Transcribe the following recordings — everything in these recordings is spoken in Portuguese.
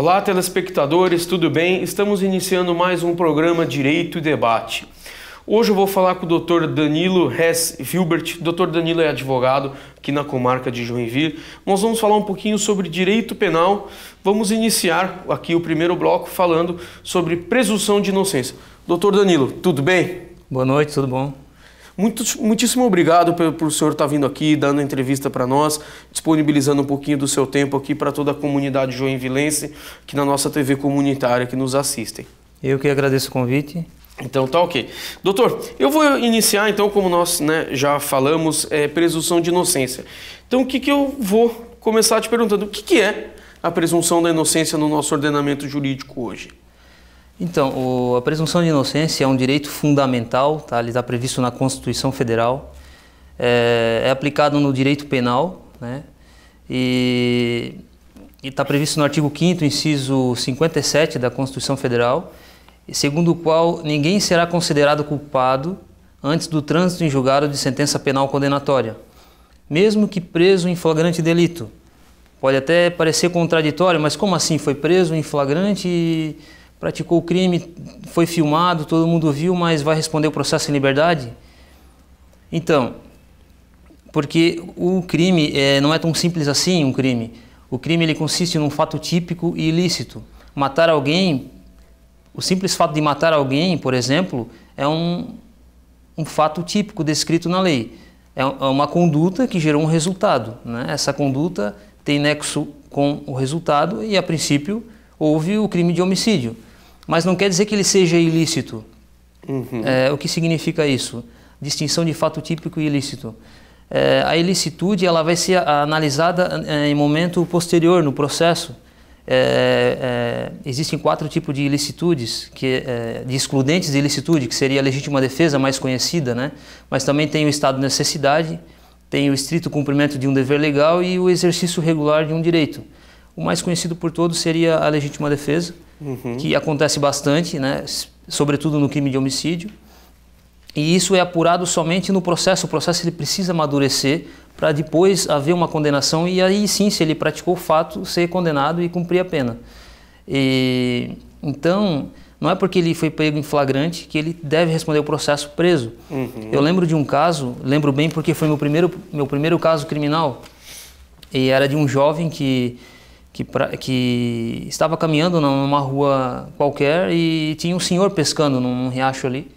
Olá, telespectadores, tudo bem? Estamos iniciando mais um programa Direito e Debate. Hoje eu vou falar com o Dr. Danilo Hess Vilbert. Dr. Danilo é advogado aqui na comarca de Joinville. Nós vamos falar um pouquinho sobre direito penal. Vamos iniciar aqui o primeiro bloco falando sobre presunção de inocência. Dr. Danilo, tudo bem? Boa noite, tudo bom? Muito, muitíssimo obrigado por, por o senhor estar tá vindo aqui, dando entrevista para nós, disponibilizando um pouquinho do seu tempo aqui para toda a comunidade joinvilense que na nossa TV comunitária que nos assistem. Eu que agradeço o convite. Então tá ok. Doutor, eu vou iniciar então, como nós né, já falamos, é, presunção de inocência. Então o que, que eu vou começar te perguntando? O que, que é a presunção da inocência no nosso ordenamento jurídico hoje? Então, o, a presunção de inocência é um direito fundamental, tá? ele está previsto na Constituição Federal, é, é aplicado no direito penal, né? e está previsto no artigo 5 inciso 57 da Constituição Federal, segundo o qual ninguém será considerado culpado antes do trânsito em julgado de sentença penal condenatória, mesmo que preso em flagrante delito. Pode até parecer contraditório, mas como assim foi preso em flagrante e praticou o crime, foi filmado, todo mundo viu, mas vai responder o processo em liberdade? Então, porque o crime é, não é tão simples assim, um crime. O crime ele consiste num fato típico e ilícito. Matar alguém, o simples fato de matar alguém, por exemplo, é um, um fato típico descrito na lei. É, é uma conduta que gerou um resultado. Né? Essa conduta tem nexo com o resultado e, a princípio, houve o crime de homicídio. Mas não quer dizer que ele seja ilícito. Uhum. É, o que significa isso? Distinção de fato típico e ilícito. É, a ilicitude ela vai ser analisada é, em momento posterior no processo. É, é, existem quatro tipos de ilicitudes, que, é, de excludentes de ilicitude, que seria a legítima defesa mais conhecida, né? mas também tem o estado de necessidade, tem o estrito cumprimento de um dever legal e o exercício regular de um direito. O mais conhecido por todos seria a legítima defesa, uhum. que acontece bastante, né? sobretudo no crime de homicídio. E isso é apurado somente no processo. O processo ele precisa amadurecer para depois haver uma condenação e aí sim, se ele praticou o fato, ser condenado e cumprir a pena. E, então, não é porque ele foi pego em flagrante que ele deve responder o processo preso. Uhum. Eu lembro de um caso, lembro bem porque foi meu primeiro, meu primeiro caso criminal, e era de um jovem que que, pra, que estava caminhando numa rua qualquer e tinha um senhor pescando num riacho ali.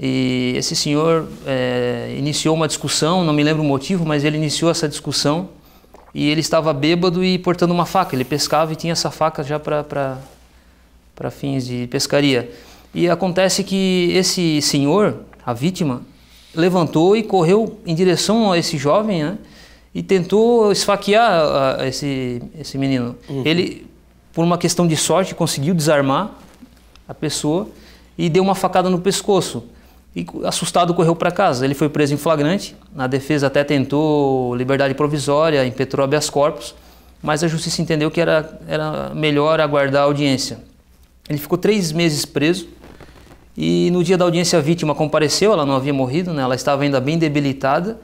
E esse senhor é, iniciou uma discussão, não me lembro o motivo, mas ele iniciou essa discussão e ele estava bêbado e portando uma faca. Ele pescava e tinha essa faca já para fins de pescaria. E acontece que esse senhor, a vítima, levantou e correu em direção a esse jovem, né? e tentou esfaquear a, ah, a, esse, esse menino. Uhum. Ele, por uma questão de sorte, conseguiu desarmar a pessoa e deu uma facada no pescoço. E assustado correu para casa. Ele foi preso em flagrante. Na defesa até tentou liberdade provisória, impetrou habeas corpus, mas a justiça entendeu que era, era melhor aguardar a audiência. Ele ficou três meses preso e no dia da audiência a vítima compareceu, ela não havia morrido, né? ela estava ainda bem debilitada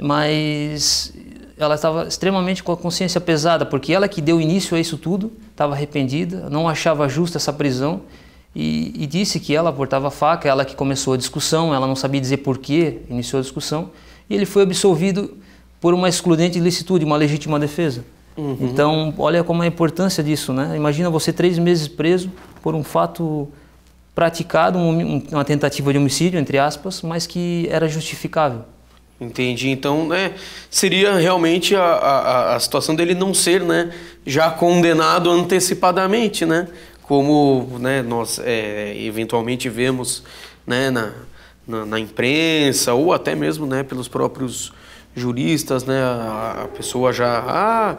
mas ela estava extremamente com a consciência pesada, porque ela que deu início a isso tudo estava arrependida, não achava justa essa prisão e, e disse que ela portava faca, ela que começou a discussão, ela não sabia dizer por que iniciou a discussão e ele foi absolvido por uma excludente ilicitude, uma legítima defesa. Uhum. Então, olha como é a importância disso, né? Imagina você três meses preso por um fato praticado, um, uma tentativa de homicídio, entre aspas, mas que era justificável. Entendi. Então, né, seria realmente a, a, a situação dele não ser, né, já condenado antecipadamente, né, como, né, nós é, eventualmente vemos, né, na, na, na, imprensa ou até mesmo, né, pelos próprios juristas, né, a, a pessoa já, ah,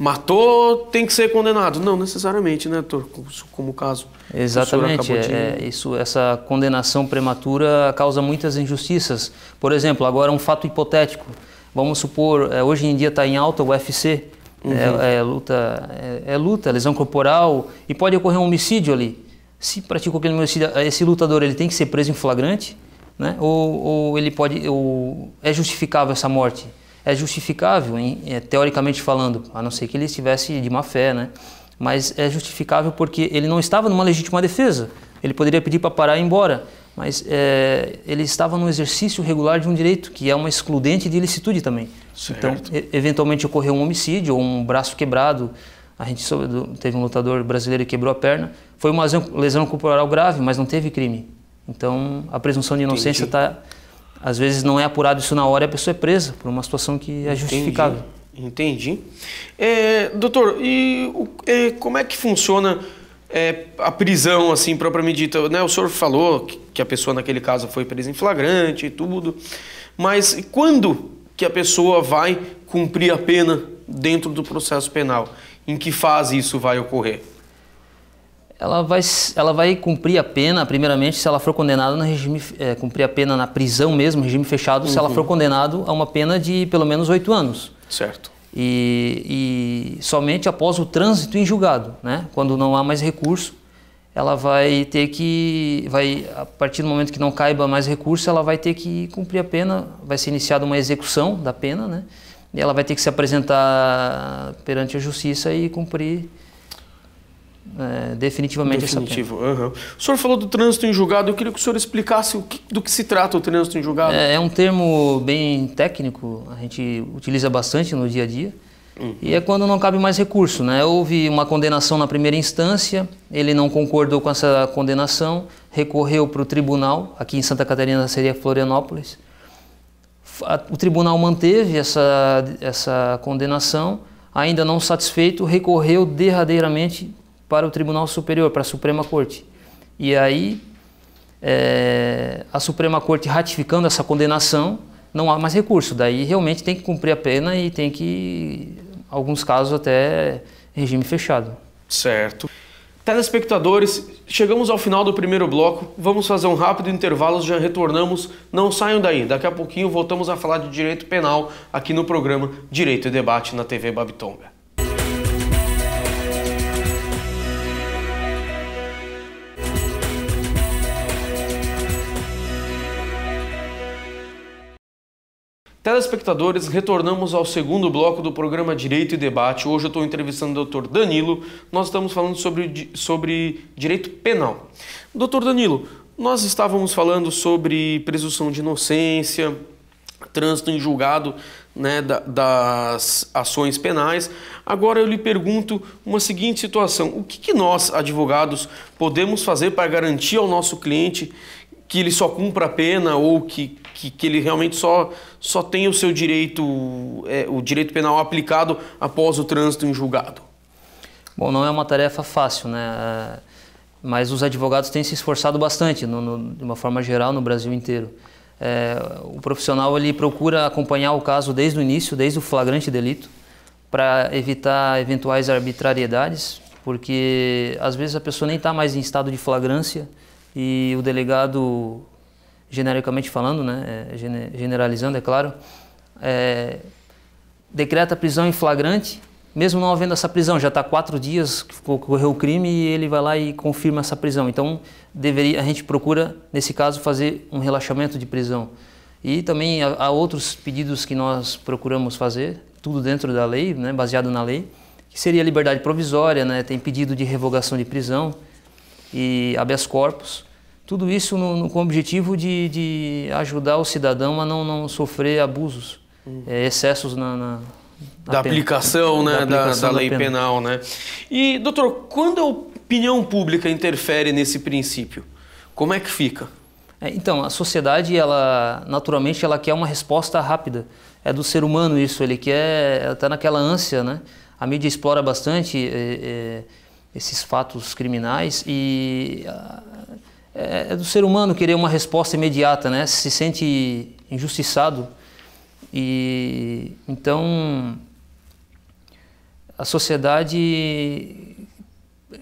matou, tem que ser condenado. Não necessariamente, né, Tor? Como o caso. Exatamente. É, de... É, isso, essa condenação prematura causa muitas injustiças. Por exemplo, agora um fato hipotético. Vamos supor, é, hoje em dia está em alta o UFC. Uhum. É, é, luta, é, é luta, lesão corporal e pode ocorrer um homicídio ali. Se praticou aquele homicídio, esse lutador ele tem que ser preso em flagrante, né? Ou, ou ele pode, ou é justificável essa morte? é justificável, em, é, teoricamente falando, a não ser que ele estivesse de má fé, né? Mas é justificável porque ele não estava numa legítima defesa. Ele poderia pedir para parar e ir embora, mas é, ele estava no exercício regular de um direito, que é uma excludente de ilicitude também. Certo. Então, e, eventualmente ocorreu um homicídio ou um braço quebrado. A gente soube, teve um lutador brasileiro que quebrou a perna. Foi uma lesão corporal grave, mas não teve crime. Então, a presunção de inocência está às vezes não é apurado isso na hora e a pessoa é presa por uma situação que é justificável. Entendi. É, doutor, e o, é, como é que funciona é, a prisão, assim, propriamente dita? Né? O senhor falou que a pessoa, naquele caso, foi presa em flagrante e tudo, mas quando que a pessoa vai cumprir a pena dentro do processo penal? Em que fase isso vai ocorrer? ela vai, ela vai cumprir a pena, primeiramente, se ela for condenada no regime, é, cumprir a pena na prisão mesmo, regime fechado, uhum. se ela uhum. for condenada a uma pena de pelo menos oito anos. Certo. E, e, somente após o trânsito em julgado, né? Quando não há mais recurso, ela vai ter que, vai a partir do momento que não caiba mais recurso, ela vai ter que cumprir a pena, vai ser iniciada uma execução da pena, né? E ela vai ter que se apresentar perante a justiça e cumprir é, definitivamente Definitivo. essa pena. Uhum. O senhor falou do trânsito em julgado, eu queria que o senhor explicasse o que, do que se trata o trânsito em julgado. É, é, um termo bem técnico, a gente utiliza bastante no dia a dia. Uhum. E é quando não cabe mais recurso, né? Houve uma condenação na primeira instância, ele não concordou com essa condenação, recorreu para o tribunal, aqui em Santa Catarina seria Florianópolis. O tribunal manteve essa, essa condenação, ainda não satisfeito, recorreu derradeiramente para o Tribunal Superior, para a Suprema Corte. E aí, é, a Suprema Corte ratificando essa condenação, não há mais recurso. Daí realmente tem que cumprir a pena e tem que, em alguns casos, até regime fechado. Certo. Telespectadores, chegamos ao final do primeiro bloco. Vamos fazer um rápido intervalo, já retornamos. Não saiam daí, daqui a pouquinho voltamos a falar de direito penal aqui no programa Direito e Debate na TV Babitonga. Telespectadores, retornamos ao segundo bloco do programa Direito e Debate. Hoje eu estou entrevistando o Dr. Danilo. Nós estamos falando sobre, sobre direito penal. Dr. Danilo, nós estávamos falando sobre presunção de inocência, trânsito em julgado né, da, das ações penais. Agora eu lhe pergunto uma seguinte situação: o que, que nós, advogados, podemos fazer para garantir ao nosso cliente que ele só cumpra a pena ou que, que, que ele realmente só, só tenha o seu direito, é, o direito penal aplicado após o trânsito em julgado? Bom, não é uma tarefa fácil, né? É, mas os advogados têm se esforçado bastante, no, no, de uma forma geral, no Brasil inteiro. É, o profissional ele procura acompanhar o caso desde o início, desde o flagrante delito, para evitar eventuais arbitrariedades, porque às vezes a pessoa nem está mais em estado de flagrância, e o delegado, genericamente falando, né, é, generalizando, é claro, é, decreta prisão em flagrante, mesmo não havendo essa prisão, já está quatro dias que ocorreu o crime e ele vai lá e confirma essa prisão. Então, deveria, a gente procura, nesse caso, fazer um relaxamento de prisão. E também há, há outros pedidos que nós procuramos fazer, tudo dentro da lei, né, baseado na lei, que seria liberdade provisória, né, tem pedido de revogação de prisão, e habeas corpus. Tudo isso no, no, com o objetivo de, de, ajudar o cidadão a não, não sofrer abusos, hum. é, excessos na, na, da, aplicação, né? da, aplicação, da, da, lei penal. Né? E, doutor, quando a opinião pública interfere nesse princípio, como é que fica? É, então, a sociedade, ela naturalmente, ela quer uma resposta rápida. É do ser humano isso, ele quer, está naquela ânsia, né? A mídia explora bastante... É, esses fatos criminais e ah, é, é do ser humano querer uma resposta imediata, né? Se sente injustiçado e então a sociedade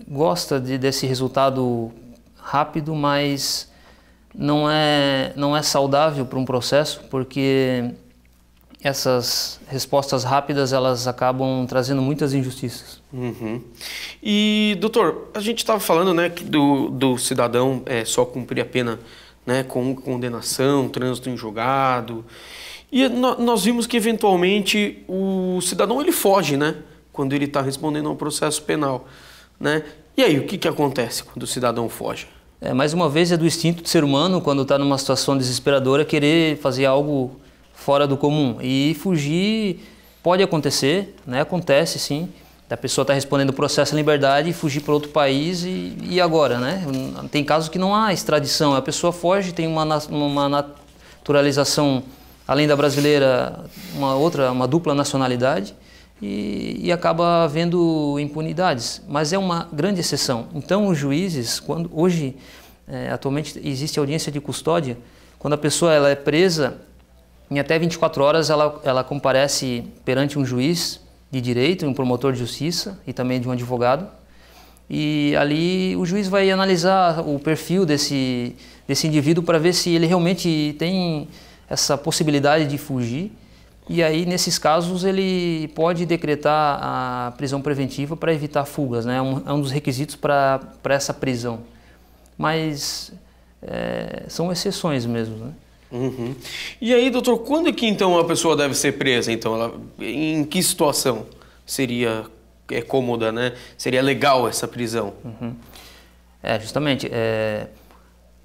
gosta de, desse resultado rápido, mas não é não é saudável para um processo porque essas respostas rápidas elas acabam trazendo muitas injustiças. Uhum. E doutor, a gente estava falando, né, que do, do cidadão é, só cumprir a pena, né, com condenação, trânsito em julgado E no, nós vimos que eventualmente o cidadão ele foge, né, quando ele está respondendo a um processo penal, né? E aí o que que acontece quando o cidadão foge? É, mais uma vez é do instinto do ser humano quando está numa situação desesperadora querer fazer algo fora do comum. E fugir pode acontecer, né? acontece sim, da pessoa estar tá respondendo o processo à liberdade e fugir para outro país e, e agora, né? Tem casos que não há extradição, a pessoa foge, tem uma, uma naturalização, além da brasileira, uma outra, uma dupla nacionalidade e, e acaba havendo impunidades. Mas é uma grande exceção. Então os juízes, quando hoje, é, atualmente existe audiência de custódia, quando a pessoa ela é presa, em até 24 horas, ela, ela comparece perante um juiz de direito, um promotor de justiça e também de um advogado. E ali o juiz vai analisar o perfil desse, desse indivíduo para ver se ele realmente tem essa possibilidade de fugir. E aí, nesses casos, ele pode decretar a prisão preventiva para evitar fugas, né? É um, é um dos requisitos para essa prisão. Mas é, são exceções mesmo. Né? Uhum. E aí, doutor, quando é que então a pessoa deve ser presa? Então, ela, em que situação seria é cômoda, né? Seria legal essa prisão? Uhum. É justamente. É,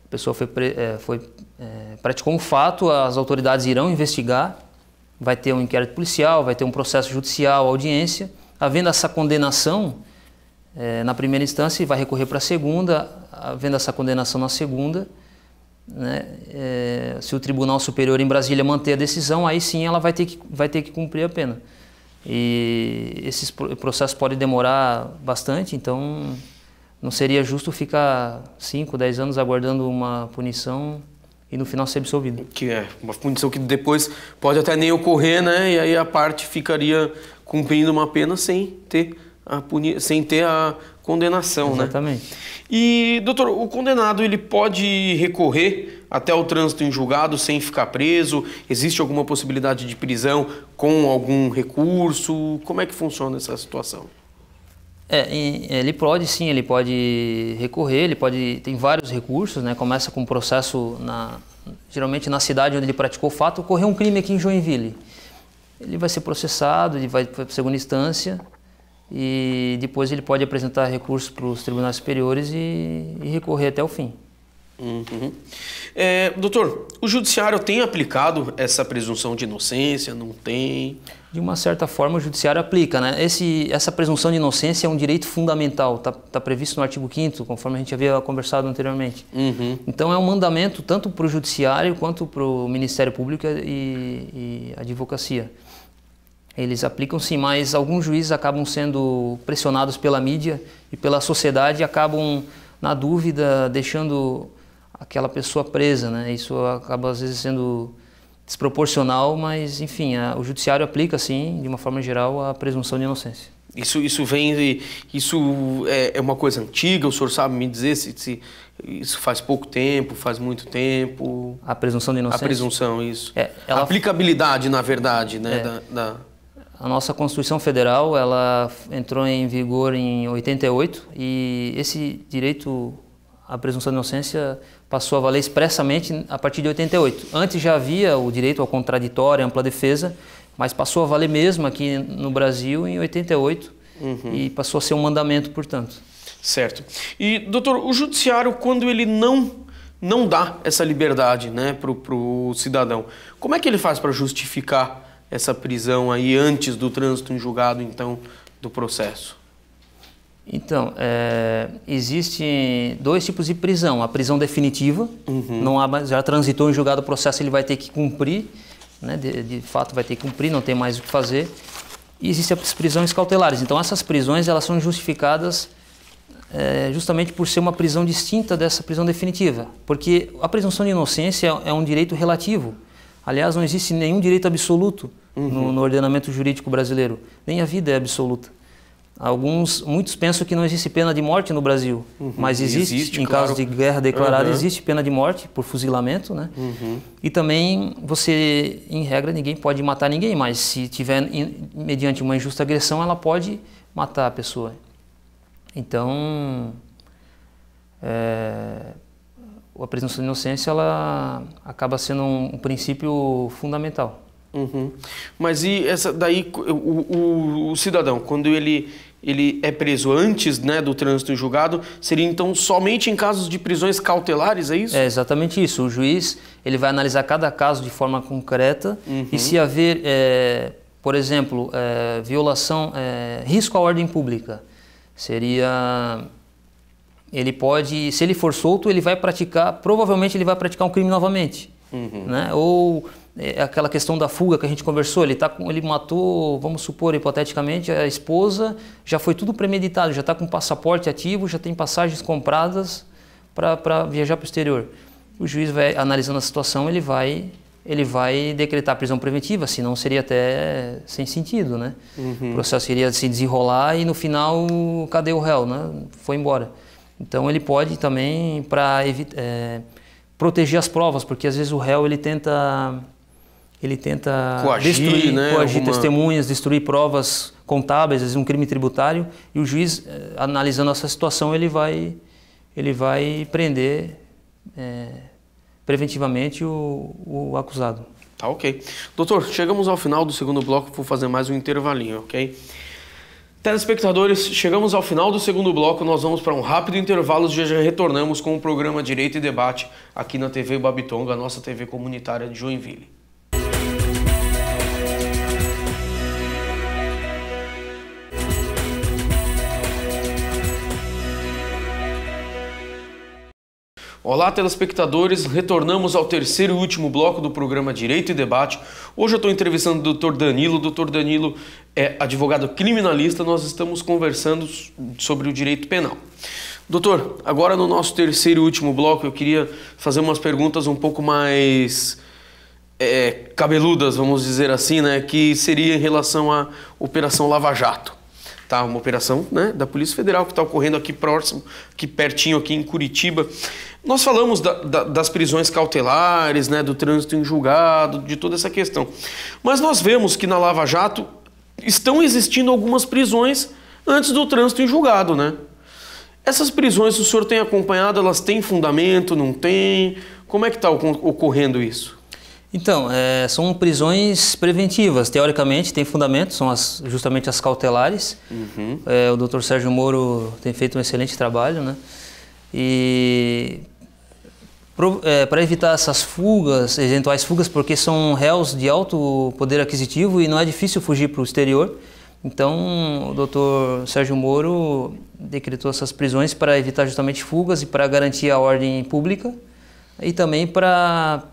a pessoa foi, é, foi é, praticou um fato, as autoridades irão investigar, vai ter um inquérito policial, vai ter um processo judicial, audiência. Havendo essa condenação é, na primeira instância, vai recorrer para a segunda. Havendo essa condenação na segunda né? É, se o Tribunal Superior em Brasília manter a decisão, aí sim ela vai ter que, vai ter que cumprir a pena. E esses processos podem demorar bastante, então não seria justo ficar 5, 10 anos aguardando uma punição e no final ser absolvido. Que é uma punição que depois pode até nem ocorrer, né? E aí a parte ficaria cumprindo uma pena sem ter a, puni sem ter a condenação, Exatamente. né? Exatamente. E, doutor, o condenado ele pode recorrer até o trânsito em julgado sem ficar preso? Existe alguma possibilidade de prisão com algum recurso? Como é que funciona essa situação? É, ele pode sim, ele pode recorrer, ele pode tem vários recursos, né? Começa com um processo na geralmente na cidade onde ele praticou o fato, ocorreu um crime aqui em Joinville. Ele vai ser processado, ele vai para segunda instância, e depois ele pode apresentar recurso para os tribunais superiores e, e, recorrer até o fim. Uhum. É, doutor, o judiciário tem aplicado essa presunção de inocência? Não tem? De uma certa forma, o judiciário aplica. Né? Esse, essa presunção de inocência é um direito fundamental, está tá previsto no artigo 5 conforme a gente havia conversado anteriormente. Uhum. Então, é um mandamento tanto para o judiciário quanto para o Ministério Público e, e advocacia. Eles aplicam sim mas alguns juízes acabam sendo pressionados pela mídia e pela sociedade e acabam, na dúvida, deixando aquela pessoa presa. Né? Isso acaba, às vezes, sendo desproporcional, mas, enfim, a, o judiciário aplica, sim, de uma forma geral, a presunção de inocência. Isso, isso vem isso é, é, uma coisa antiga. O senhor sabe me dizer se, se, isso faz pouco tempo, faz muito tempo? A presunção de inocência. A presunção, isso. É, ela... A aplicabilidade, na verdade, né? É. Da, da... A nossa Constituição Federal, ela entrou em vigor em 88 e esse direito à presunção de inocência passou a valer expressamente a partir de 88. Antes já havia o direito ao contraditório, ampla defesa, mas passou a valer mesmo aqui no Brasil em 88 uhum. e passou a ser um mandamento, portanto. Certo. E, doutor, o judiciário, quando ele não não dá essa liberdade né, para o cidadão, como é que ele faz para justificar essa prisão aí antes do trânsito em julgado, então, do processo? Então, é, existem dois tipos de prisão. A prisão definitiva, uhum. não há, já transitou em julgado o processo, ele vai ter que cumprir, né, de, de, fato vai ter que cumprir, não tem mais o que fazer. E existem as prisões cautelares. Então, essas prisões elas são justificadas é, justamente por ser uma prisão distinta dessa prisão definitiva. Porque a presunção de inocência é, é um direito relativo. Aliás, não existe nenhum direito absoluto uhum. no, no, ordenamento jurídico brasileiro. Nem a vida é absoluta. Alguns, muitos pensam que não existe pena de morte no Brasil, uhum. mas existe. existe em claro. caso de guerra declarada, uhum. existe pena de morte por fuzilamento, né? Uhum. E também você, em regra, ninguém pode matar ninguém, mas se tiver in, mediante uma injusta agressão, ela pode matar a pessoa. Então, é, a presunção de inocência ela acaba sendo um, um princípio fundamental. Uhum. Mas e essa daí o, o, o, cidadão quando ele ele é preso antes né, do trânsito em julgado, seria então somente em casos de prisões cautelares, é isso? É exatamente isso. O juiz ele vai analisar cada caso de forma concreta uhum. e se haver, é, por exemplo, é, violação, é, risco à ordem pública, seria ele pode, se ele for solto, ele vai praticar, provavelmente ele vai praticar um crime novamente, uhum. né? Ou é, é, aquela questão da fuga que a gente conversou, ele, tá com, ele matou, vamos supor, hipoteticamente, a esposa, já foi tudo premeditado, já está com passaporte ativo, já tem passagens compradas para viajar para o exterior. O juiz vai, analisando a situação, ele vai ele vai decretar prisão preventiva, senão seria até sem sentido, né? Uhum. O processo iria se desenrolar e no final, cadê o réu, né? Foi embora. Então ele pode também para é, proteger as provas, porque às vezes o réu ele tenta ele tenta coagir, destruir, né, coagir alguma... testemunhas, destruir provas contábeis, às vezes um crime tributário, e o juiz, eh, analisando essa situação, ele vai, ele vai prender é, preventivamente o, o acusado. Tá ok. Doutor, chegamos ao final do segundo bloco, vou fazer mais um intervalinho, ok? Telespectadores, chegamos ao final do segundo bloco, nós vamos para um rápido intervalo e já retornamos com o programa Direito e Debate aqui na TV Babitonga, nossa TV comunitária de Joinville. Olá, telespectadores. Retornamos ao terceiro e último bloco do programa Direito e Debate. Hoje eu estou entrevistando o Dr. Danilo. O Dr. Danilo é advogado criminalista. Nós estamos conversando sobre o direito penal. Doutor, agora no nosso terceiro e último bloco, eu queria fazer umas perguntas um pouco mais é, cabeludas, vamos dizer assim, né? Que seria em relação à Operação Lava Jato tá? Uma operação né, da Polícia Federal que está ocorrendo aqui próximo, aqui pertinho, aqui em Curitiba. Nós falamos da, da, das prisões cautelares, né, do trânsito em julgado, de toda essa questão. Mas nós vemos que na Lava Jato estão existindo algumas prisões antes do trânsito em julgado, né? Essas prisões o senhor tem acompanhado, elas têm fundamento, não tem? Como é que está ocorrendo isso? Então, é, são prisões preventivas, teoricamente tem fundamento, são as, justamente as cautelares. Uhum. É, o Dr. Sérgio Moro tem feito um excelente trabalho, né? E é, para evitar essas fugas, eventuais fugas, porque são réus de alto poder aquisitivo e não é difícil fugir para o exterior. Então, o Dr. Sérgio Moro decretou essas prisões para evitar justamente fugas e para garantir a ordem pública e também para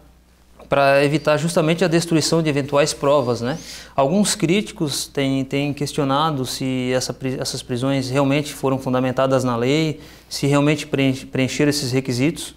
para evitar justamente a destruição de eventuais provas. Né? Alguns críticos têm, têm questionado se essa, essas prisões realmente foram fundamentadas na lei, se realmente preencheram esses requisitos.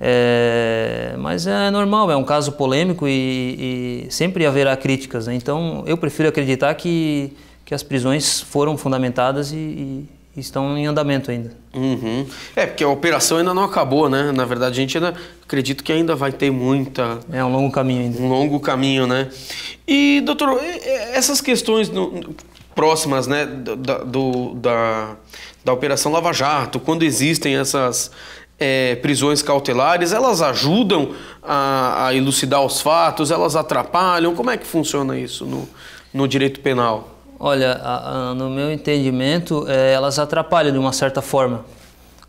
É, mas é normal, é um caso polêmico e, e sempre haverá críticas. Né? Então eu prefiro acreditar que, que as prisões foram fundamentadas e, e estão em andamento ainda. Uhum. É, porque a operação ainda não acabou, né? Na verdade, a gente ainda acredito que ainda vai ter muita. É um longo caminho ainda. Um longo caminho, né? E, doutor, essas questões no, próximas, né, da, do, da, da Operação Lava Jato, quando existem essas, é, prisões cautelares, elas ajudam a, a, elucidar os fatos, elas atrapalham? Como é que funciona isso no, no direito penal? Olha, a, a, no meu entendimento, é, elas atrapalham de uma certa forma,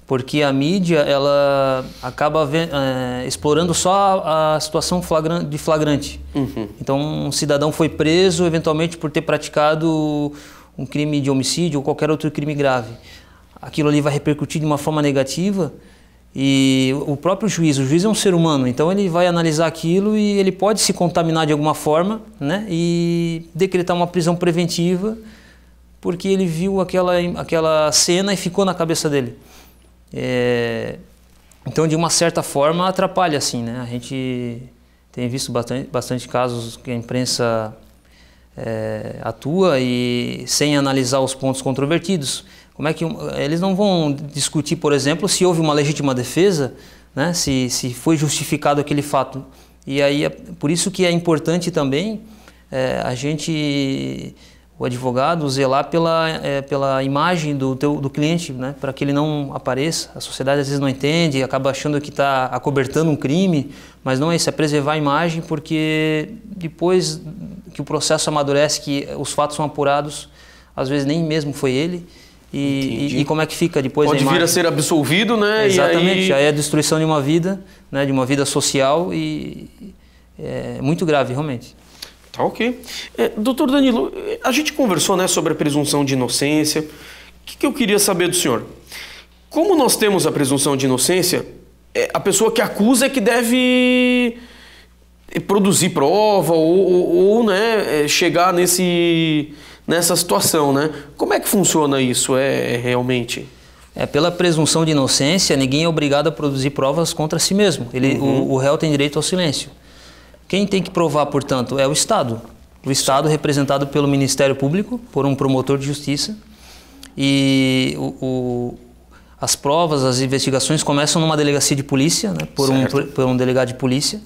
porque a mídia ela acaba é, explorando só a, a situação de flagrante. Uhum. Então, um cidadão foi preso eventualmente por ter praticado um crime de homicídio ou qualquer outro crime grave. Aquilo ali vai repercutir de uma forma negativa e o próprio juiz, o juiz é um ser humano, então ele vai analisar aquilo e ele pode se contaminar de alguma forma né, e decretar uma prisão preventiva porque ele viu aquela, aquela cena e ficou na cabeça dele. É, então, de uma certa forma, atrapalha assim, né? A gente tem visto bastante, bastante casos que a imprensa é, atua e sem analisar os pontos controvertidos. Como é que eles não vão discutir, por exemplo, se houve uma legítima defesa, né? se, se foi justificado aquele fato. E aí, é por isso que é importante também é, a gente, o advogado, zelar pela, é, pela imagem do, teu, do cliente, né? para que ele não apareça. A sociedade às vezes não entende, acaba achando que está acobertando um crime, mas não é isso, é preservar a imagem, porque depois que o processo amadurece, que os fatos são apurados, às vezes nem mesmo foi ele, e, e, e, como é que fica depois Pode vir a ser absolvido, né? Exatamente, e aí... aí é a destruição de uma vida, né? de uma vida social e é muito grave, realmente. Tá ok. É, doutor Danilo, a gente conversou né, sobre a presunção de inocência. O que, que eu queria saber do senhor? Como nós temos a presunção de inocência, é, a pessoa que acusa é que deve eh, produzir prova ou, ou, ou né, eh, chegar nesse nessa situação, né? Como é que funciona isso é, é, realmente? É, pela presunção de inocência, ninguém é obrigado a produzir provas contra si mesmo. Ele, uhum. o, o réu tem direito ao silêncio. Quem tem que provar, portanto, é o Estado. O Estado representado pelo Ministério Público, por um promotor de justiça. E o, o, as provas, as investigações começam numa delegacia de polícia, né, por, um, por um delegado de polícia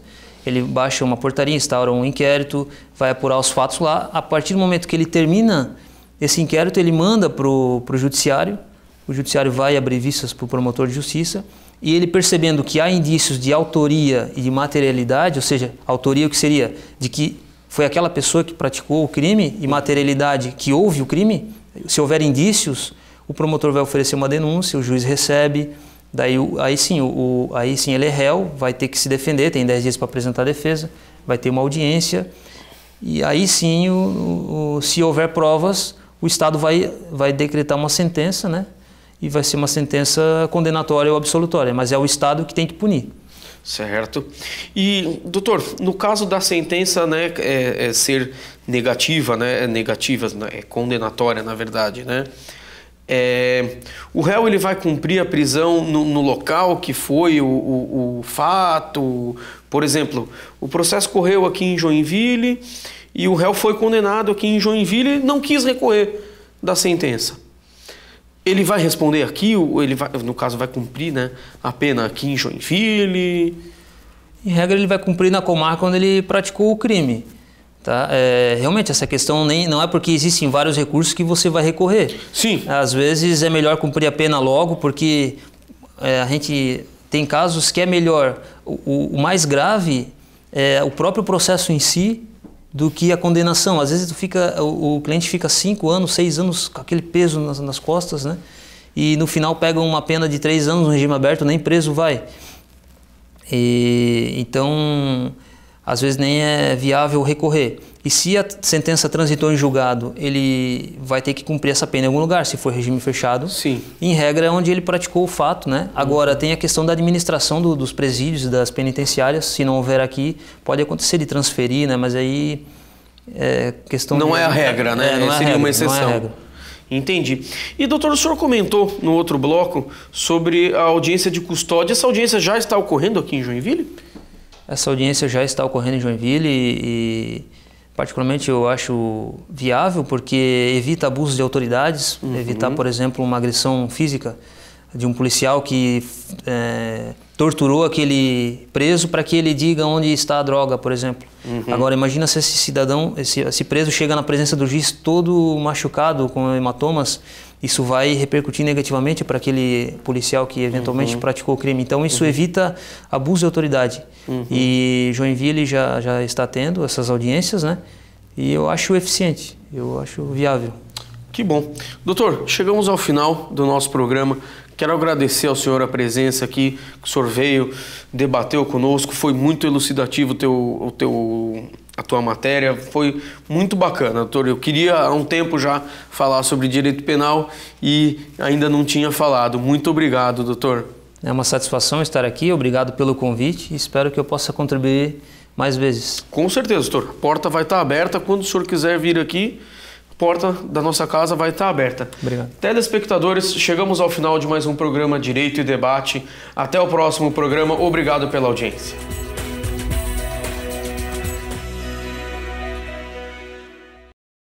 ele baixa uma portaria, instaura um inquérito, vai apurar os fatos lá. A partir do momento que ele termina esse inquérito, ele manda para o judiciário, o judiciário vai abrir vistas para o promotor de justiça, e ele percebendo que há indícios de autoria e de materialidade, ou seja, autoria o que seria de que foi aquela pessoa que praticou o crime e materialidade que houve o crime, se houver indícios, o promotor vai oferecer uma denúncia, o juiz recebe, Daí, aí sim, o, aí sim ele é réu, vai ter que se defender, tem 10 dias para apresentar a defesa, vai ter uma audiência. E aí sim, o, o, se houver provas, o Estado vai, vai decretar uma sentença, né? E vai ser uma sentença condenatória ou absolutória, mas é o Estado que tem que punir. Certo. E, doutor, no caso da sentença né, é, é ser negativa, né, é negativa, é condenatória, na verdade, né? É, o réu ele vai cumprir a prisão no, no local que foi o, o, o, fato. Por exemplo, o processo correu aqui em Joinville e o réu foi condenado aqui em Joinville e não quis recorrer da sentença. Ele vai responder aqui, ele vai, no caso vai cumprir né, a pena aqui em Joinville. Em regra, ele vai cumprir na comarca onde ele praticou o crime. Tá? É, realmente, essa questão nem, não é porque existem vários recursos que você vai recorrer. Sim. Às vezes é melhor cumprir a pena logo, porque é, a gente tem casos que é melhor. O, o, mais grave é o próprio processo em si do que a condenação. Às vezes tu fica, o, o cliente fica cinco anos, seis anos com aquele peso nas, nas costas, né? E no final pega uma pena de três anos no regime aberto, nem preso vai. E, então às vezes nem é viável recorrer. E se a sentença transitou em julgado, ele vai ter que cumprir essa pena em algum lugar, se for regime fechado. Sim. Em regra, é onde ele praticou o fato, né? Agora, tem a questão da administração do, dos presídios, das penitenciárias. Se não houver aqui, pode acontecer de transferir, né? Mas aí é questão Não de... é a regra, né? É, não é Seria regra, uma é exceção. É Entendi. E doutor, o senhor comentou no outro bloco sobre a audiência de custódia. Essa audiência já está ocorrendo aqui em Joinville? Essa audiência já está ocorrendo em Joinville e, e particularmente eu acho viável porque evita abusos de autoridades, uhum. evitar, por exemplo, uma agressão física de um policial que é, torturou aquele preso para que ele diga onde está a droga, por exemplo. Uhum. Agora imagina se esse cidadão, esse, esse, preso chega na presença do juiz todo machucado com hematomas isso vai repercutir negativamente para aquele policial que eventualmente uhum. praticou o crime. Então isso uhum. evita abuso de autoridade. Uhum. E Joinville já, já está tendo essas audiências, né? E eu acho eficiente, eu acho viável. Que bom. Doutor, chegamos ao final do nosso programa. Quero agradecer ao senhor a presença aqui, que o senhor veio, debateu conosco, foi muito elucidativo o teu, o teu a tua matéria, foi muito bacana, doutor. Eu queria há um tempo já falar sobre direito penal e ainda não tinha falado. Muito obrigado, doutor. É uma satisfação estar aqui, obrigado pelo convite e espero que eu possa contribuir mais vezes. Com certeza, doutor. A porta vai estar aberta quando o senhor quiser vir aqui. A porta da nossa casa vai estar aberta. Obrigado. Telespectadores, chegamos ao final de mais um programa Direito e Debate. Até o próximo programa. Obrigado pela audiência.